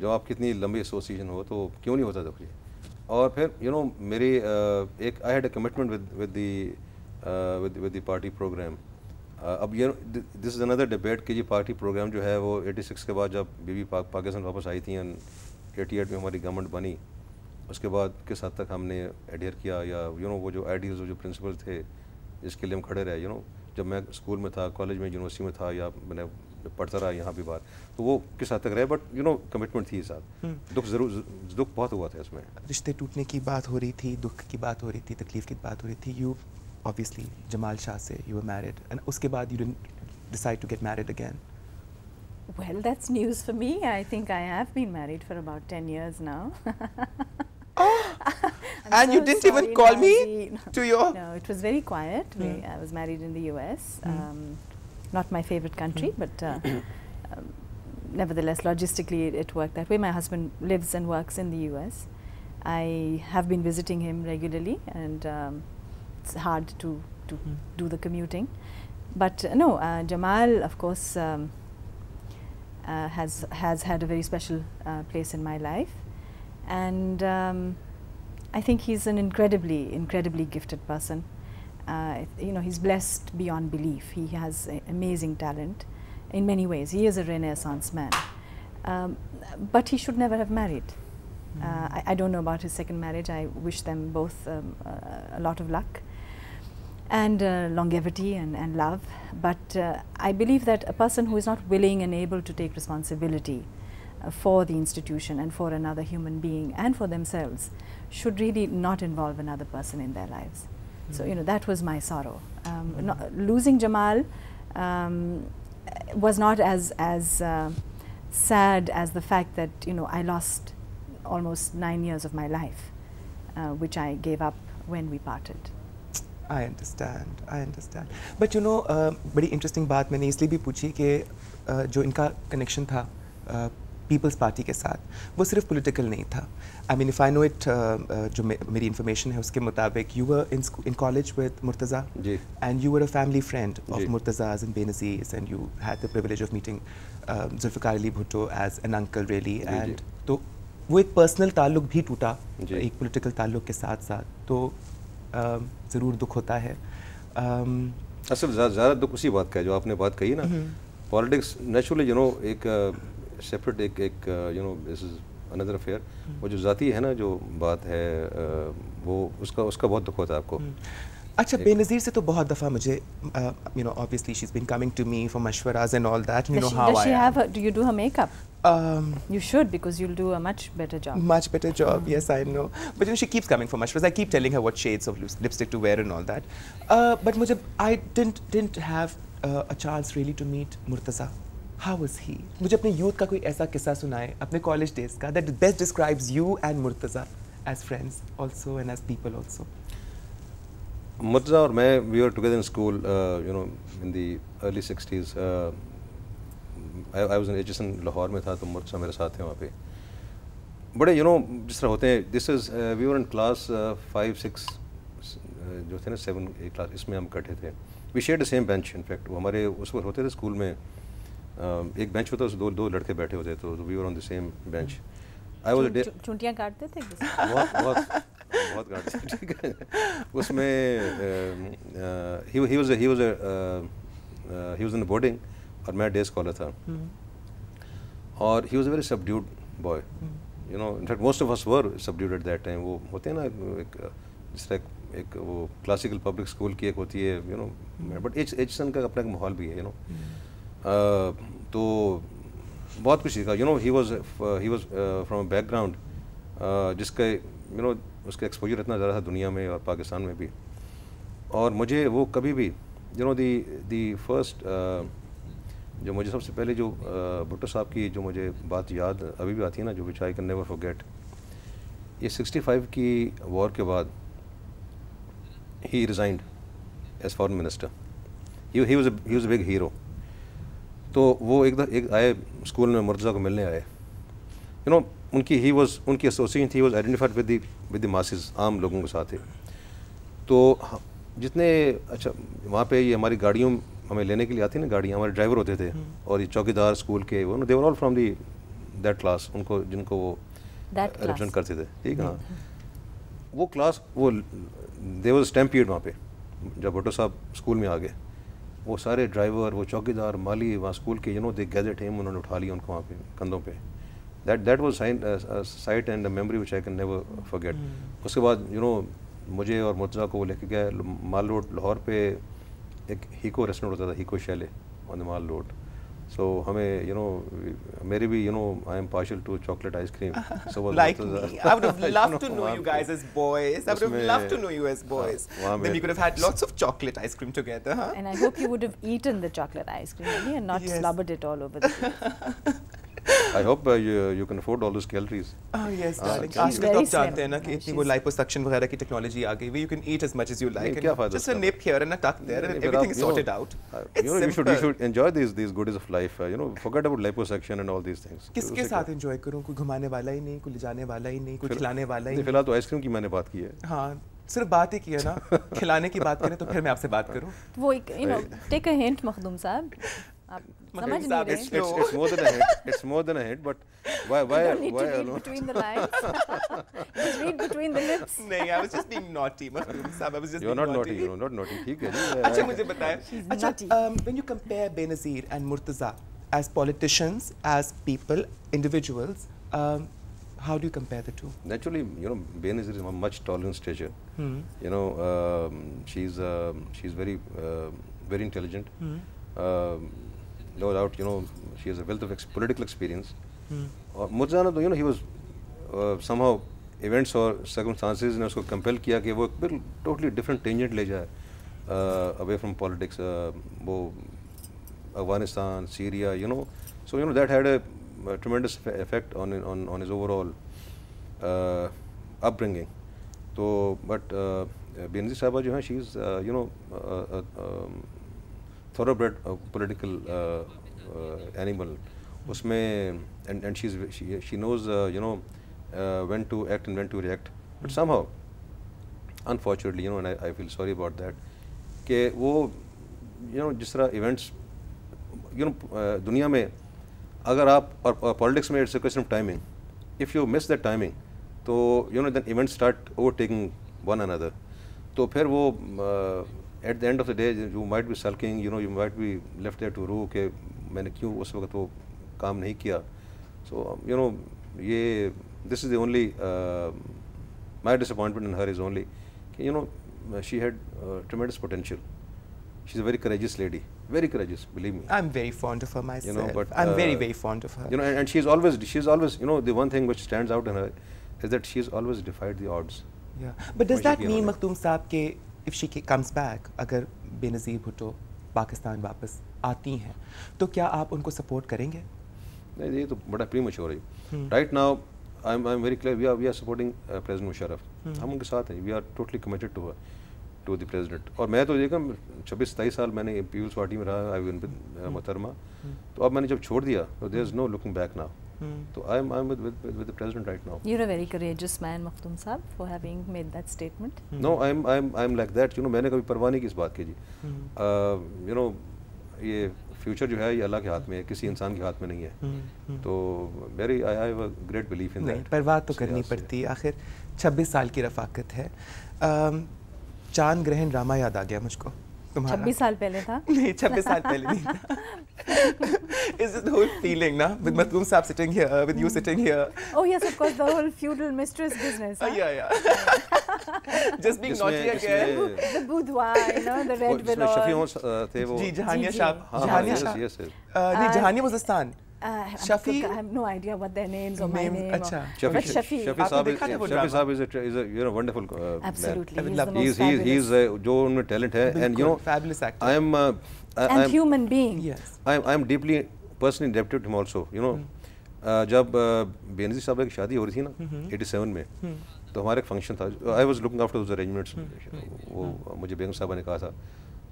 जब आप कितनी लंबी एसोसिएशन हो तो क्यों नहीं होता था और फिर यू नो मेरी एक I had a commitment with with the with with the party program अब ये दिस इज़ अनदर डिबेट कि ये पार्टी प्रोग्राम जो है वो 86 के बाद जब बीबी पा, पाकिस्तान वापस आई थी एंड एट में हमारी गवर्नमेंट बनी उसके बाद किस हद तक हमने एडियर किया या यू you नो know, वो जो आइडियल जो प्रिंसिपल थे जिसके लिए हम खड़े रहे यू you नो know, जब मैं स्कूल में था कॉलेज में यूनिवर्सिटी में था या मैंने पढ़ता रहा यहाँ भी बाहर तो वो किस हद तक रहे बट यू नो कमिटमेंट थी साथ दुख जरूर दुख बहुत हुआ था इसमें रिश्ते टूटने की बात हो रही थी दुख की बात हो रही थी तकलीफ की बात हो रही थी यू ऑब्वियसली जमाल शाह से यू वर मैरिड एंड उसके बाद you decide to get married again Well, that's news for me. I think I have been married for about 10 years now. Oh, and so you didn't sorry, even call Nazi. me no, to your. No, it was very quiet. Mm. We, I was married in the U.S. Mm. Um, not my favorite country, mm. but uh, um, nevertheless, logistically, it, it, worked that way. My husband lives and works in the US. I have been visiting him regularly, and um, it's hard to, to mm. do the commuting. But uh, no, uh, Jamal, of course, um, uh, has, has had a very special uh, place in my life. And um, I think he's an incredibly, incredibly gifted person. Uh, you know, he's blessed beyond belief. He has amazing talent in many ways. He is a renaissance man. Um, but he should never have married. Hmm. uh, I, I, don't know about his second marriage. I wish them both um, uh, a lot of luck and uh, longevity and, and, love. But uh, I believe that a person who is not willing and able to take responsibility uh, for the institution and for another human being and for themselves should really not involve another person in their lives. So, you know, that was my sorrow. Um, not, losing Jamal um, was not as, as uh, sad as the fact that, you know, I lost almost nine years of my life, uh, which I gave up when we parted. I understand. I understand. But you know, very uh, interesting. बात मैंने इसलिए भी पूछी कि uh, जो peoples party के साथ वो सिर्फ पॉलिटिकल नहीं था I mean if I know it जो मे, मेरी इंफॉर्मेशन है उसके मुताबिक you were in in college with Murtaza and you were a family friend of Murtaza's and Benazir's and you had the privilege of meeting Zulfikar Ali Bhutto as an uncle really and तो वो एक personal ताल्लुक भी टूटा एक पॉलिटिकल ताल्लुक के साथ साथ तो um, ज़रूर दुख होता है um, असल ज़्यादा दुख उसी बात का है जो आपने बात कही ना पॉलिटिक्स नेचुरली यू नो एक uh, सेपरेट एक एक you know this is another affair वो जो ज़ाती है ना जो बात है वो उसका उसका बहुत दुख होता है आपको अच्छा बेनज़ीर से तो बहुत दफ़ा मुझे you know obviously she is been coming to me for मशवराज and all that you know how I have do you do her makeup Um, you should because you'll do a much better job. Much better job, mm. yes, I know. But you know, she keeps coming for much because I keep telling her what shades of lipstick to wear and all that. Uh, but mujhe, I didn't didn't have uh, a chance really to meet Murtaza. How was he मुझे अपने youth का कोई ऐसा किस्सा सुनाए अपने college days का that best describes you and Murtaza as friends also and as people also Murtaza और मैं we are together in school you know in the early sixties I was in Aitchison Lahore में था तो मुर्तज़ा मेरे साथ हैं वहाँ पे बड़े यू नो जिस तरह होते हैं this is we are in class five six जो थे ना सेवन क्लास इसमें हम इकट्ठे थे we share the same bench in fact वो हमारे उस वक्त होते थे स्कूल में Um, एक बेंच होता है दो दो लड़के बैठे होते तो we were on the same bench I was चुंटियां काटते थे बहुत बहुत बहुत काटते ठीक है उसमें he he was he was he was in the boarding और मैं डे स्कॉलर था hmm. और he was a very subdued boy you know in fact most of us were subdued at that time वो होते हैं ना एक जिस तरह एक वो क्लासिकल पब्लिक स्कूल की एक होती है you know but H H का अपना एक माहौल भी है यू नो hmm. तो बहुत कुछ सीखा you know he was he was from background जिसके यू नो उसका एक्सपोजर इतना ज़्यादा था दुनिया में और पाकिस्तान में भी और मुझे वो कभी भी you know the the first जो मुझे सबसे पहले जो uh, भुट्टो साहब की जो मुझे बात याद अभी भी आती है ना जो which I can never forget ये 65 की वॉर के बाद he resigned as foreign minister he was he was a big hero तो वो एक, एक आए स्कूल में मुर्जा को मिलने आए यू नो उनकी ही वॉज उनकी एसोसिएशन थी was identified with the with the masses आम लोगों के साथ ही तो जितने अच्छा वहाँ पे ये हमारी गाड़ियों हमें लेने के लिए आती ना गाड़ियाँ हमारे ड्राइवर होते थे हम्म। और ये चौकीदार स्कूल के वो they were all from the that class उनको जिनको वो रिप्रेजेंट करते थे ठीक है हाँ वो क्लास वो देवर स्टैम्पियड वहाँ पे जब भट्टो साहब स्कूल में आ गए वो सारे ड्राइवर वो चौकीदार माली वहाँ स्कूल के you know they gather them उन्होंने उठा लिया उनको वहाँ पे कंधों पे that that was sight and memory which I can never forget उसके बाद यू नो मुझे और मुर्तज़ा को वो लेके गया माल रोड लाहौर पे एक हीको रेस्टोरेंट होता था Hico chalet on the Mall road So you know you know I am partial to chocolate ice cream. So like me, I would have loved to know you guys as boys. I would have loved to know you as boys. Then we could have had lots of chocolate ice cream together. Huh? And I hope you would have eaten the chocolate ice cream and not yes. slobbered it all over the place. I hope you can afford all this calories oh yes darling आजकल तो आप जानते हैं ना कि इतनी वो liposuction वगैरह की टेक्नोलॉजी आ गई way you can eat as much as you like क्या just a nip here and a tuck there and everything is sorted out you know you should you should enjoy this this goodies of life you know forget about liposuction and all these things किसके साथ enjoy करूं कोई घुमाने वाला ही नहीं कोई ले जाने वाला ही नहीं कोई खिलाने वाला ही नहीं फिलहाल तो आइसक्रीम की मैंने बात की है हां सिर्फ बात ही की है ना खिलाने की बात करें तो फिर मैं आपसे बात करूं वो एक you know take a hint Makhdoom sahab आप समझ नहीं it's, it's, it's more than a hit it's more than a hit but why why you don't need why to read alone? between the lines just read between the lips No, I was just being naughty Mahmood I was just you're not naughty you're not naughty ठीक है अच्छा मुझे बताएं अच्छा um, when you compare Benazir and Murtaza as politicians as people individuals um, how do you compare the two? Naturally, you know, Benazir is much taller in stature. Hmm. You know, um, she's uh, she's very uh, very intelligent. Hmm. Um, no doubt you know she has a wealth of political experience mujana hmm. uh, you know he was uh, somehow events or circumstances ne usko compel kiya ki wo ek bil totally different tangent le uh, away from politics uh, afghanistan syria you know so you know that had a, tremendous effect on on on his overall uh, upbringing so but uh, benzi she is you know um, थोड़ा bred political animal उसमें and and she she knows you know when to act and when to react but somehow unfortunately you know and I feel sorry about that कि वो you know जिस तरह events you know दुनिया में अगर आप और politics में it's a question of timing if you miss that timing तो you know then events start overtaking one another तो फिर वो uh, at the end of the day you might be sulking you know you might be left there to rue ke maine kyu us waqt wo kaam nahi kiya so um, you know this is the only uh, my disappointment in her is only you know she had uh, tremendous potential she's a very courageous lady very courageous believe me i'm very fond of her myself you know, but, i'm very uh, very fond of her you know and, and she's always she's always you know the one thing which stands out in her is that she's always defied the odds yeah but does that mean maktoum saab ke if she comes back अगर बेनज़ीर भुटो पाकिस्तान वापस आती हैं तो क्या आप उनको support करेंगे नहीं ये तो बड़ा प्री मशोर है right now I am I am very clear we are we are supporting president Musharraf हम उनके साथ हैं we are totally committed to to the president और मैं तो देखा छब्बीस सताईस साल मैंने पीपल्स पार्टी में रहा आई विन uh, हम्म। मोहतरमा हम्म। तो अब मैंने जब छोड़ दिया तो there is no looking back now Hmm. तो I I am with with with the president right now you are a very courageous man Makhdoom sahab for having made that statement no I am I am I am like that you know मैंने कभी परवाह नहीं किस बात की जी you hmm. Know uh, ये future जो है ये अल्लाह के हाथ में है किसी इंसान के हाथ में नहीं है hmm. तो very I have a great belief in that परवाह तो करनी पड़ती है आखिर 26 साल की रफाकत है um, चांद ग्रहण रामा याद आ गया मुझको छब्बीस साल पहले था नहीं छब्बीस साल पहले नहीं इज द होल फीलिंग ना with Makhdoom sahab sitting here with you sitting here oh yes of course the whole feudal mistress business या या just being naughty again the बुधवार नो द रेड विलो जी जहानिया साहब हाँ, हाँ, जहानिया यस uh, नहीं uh, Jahania was the Uh, Shafi, I have no idea what their names or name, my name. Acha. Shafi, but Shafi, Shafi Saab is, Shafi Saab is, a, is a you know wonderful. Uh, Absolutely, man. he's, the most he's, he's, he's uh, जो उनमें talent है and you know fabulous actor. I am uh, I, and I'm, human being. Yes. I am I am deeply personally indebted to him also. You know. Hmm. Uh, जब uh, बेनजी साहब की शादी हो रही थी ना एटी सेवन में तो हमारा एक फंक्शन था I was looking after those arrangements वो मुझे बेगम साहबा ने कहा था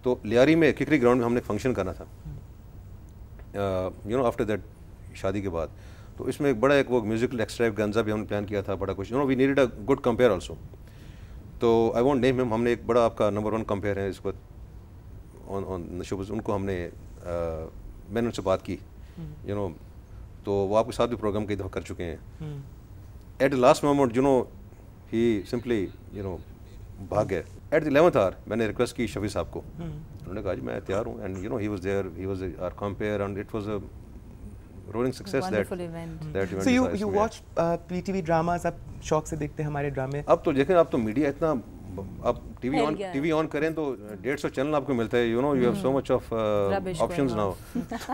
तो लियारी में किकरी ग्राउंड में हमने फंक्शन करना था यू नो आफ्टर दैट शादी के बाद तो इसमें एक बड़ा एक वो म्यूजिकल एक्सट्राइव गंजा भी हमने प्लान किया था बड़ा कुछ you know we needed a good compere also तो आई वॉन्ट नेम हिम हमने एक बड़ा आपका नंबर वन कंपेयर है इसको ऑन ऑन उनको हमने मैंने उनसे बात की यू हम्म। नो तो वो आपके साथ भी प्रोग्राम कई दफ़ा कर चुके हैं at the last moment you know he simply you know भाग गए एट द इलेवंथ आर मैंने रिक्वेस्ट की शफी साहब को हम्म। उन्होंने कहा जी मैं तैयार हूँ and you know he was there he was our compere and it was roaring success that event. that event so you you watch uh, PTV dramas आप शौक से देखते हैं हमारे ड्रामे अब तो लेकिन अब तो मीडिया इतना आप टीवी ऑन टीवी ऑन करें तो uh, डेढ़ सौ चैनल आपको मिलते हैं you know you have so much of options now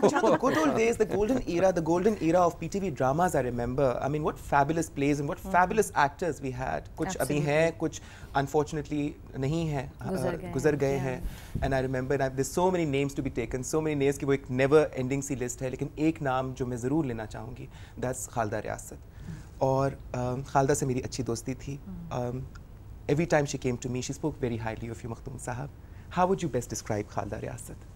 अच्छा good old days the golden era the golden era of PTV dramas I remember I mean what fabulous plays and what fabulous actors we had कुछ अभी हैं कुछ unfortunately नहीं uh, हैं गुजर गए हैं and I remember this so many names to be taken so many names की वो एक नेवर एंडिंग सी लिस्ट है लेकिन एक नाम जो मैं ज़रूर लेना चाहूँगी दैट्स खालदा रियासत और खालदा um, से मेरी अच्छी दोस्ती थी hmm. um, Every time she came to me, she spoke very highly of you, Makhtoom Sahab. How would you best describe Khalda Riyasat?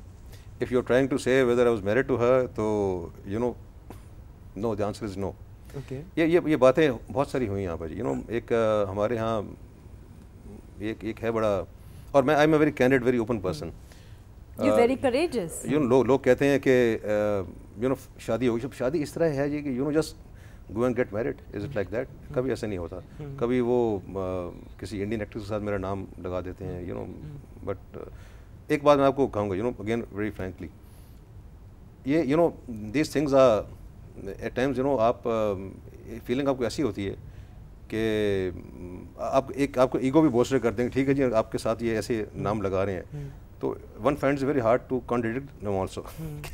If you're trying to say whether I was married to her, so you know, no, the answer is no. Okay. ये ये ये बातें बहुत सारी हुई यहाँ पर you know एक uh, हमारे यहाँ एक एक है बड़ा और मैं I am a very candid very open person you very courageous you know लोग कहते हैं कि यू नो शादी होगी शादी इस तरह है जी कि you know just go and get married is it like that कभी ऐसा नहीं होता कभी वो uh, किसी इंडियन एक्ट्रेस के साथ मेरा नाम लगा देते हैं यू नो बट एक बात मैं आपको कहूँगा you know again very frankly ये you know this things are at times you know आप फीलिंग आपको ऐसी होती है कि आप एक आपको ईगो भी बोस्टर कर देंगे ठीक है जी आपके साथ ये ऐसे नाम लगा रहे हैं तो one find is very hard to contradict नम ऑल्सो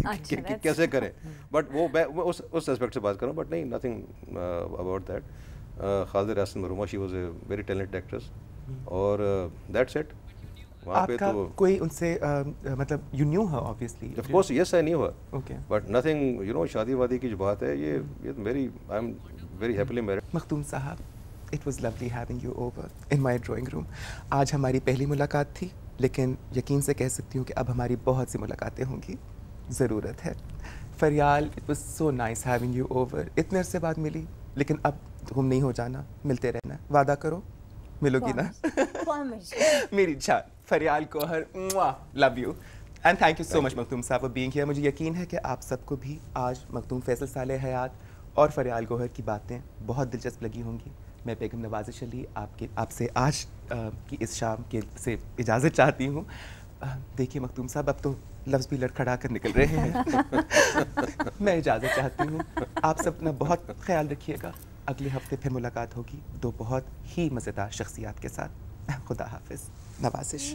कैसे करें hmm. बट वो उस उस एस्पेक्ट से बात करूँ बट नहीं नथिंग अबाउट दैट खालिद रसन मरूमा she was a very talented actress और दैट्स uh, इट तो कोई उनसे uh, मतलब you knew obviously of course yes I knew okay but nothing you know की जो बात है ये hmm. ये तो मेरी I am very happily married Makhdoom sahab it lovely having you over in drawing room आज हमारी पहली मुलाकात थी लेकिन यकीन से कह सकती हूँ कि अब हमारी बहुत सी मुलाकातें होंगी ज़रूरत है Farial it was so nice having you over इतने अरसे बाद मिली लेकिन अब घूम नहीं हो जाना मिलते रहना वादा करो मिलोगी ना मेरी इच्छा Farial Gohar love you and thank you so much Makhdoom sahab for being here मुझे यकीन है कि आप सबको भी आज मखदूम फैसल साल हयात और फरियाल गोहर की बातें बहुत दिलचस्प लगी होंगी मैं बेगम नवाज अली आपके आपसे आज कि इस शाम के से इजाज़त चाहती हूँ देखिए मखदूम साहब अब तो लफ्ज़ भी लड़खड़ा कर निकल रहे हैं मैं इजाज़त चाहती हूँ आप सब अपना बहुत ख्याल रखिएगा अगले हफ्ते फिर मुलाकात होगी दो बहुत ही मज़ेदार शख्सियात के साथ खुदा हाफिज नवाजिश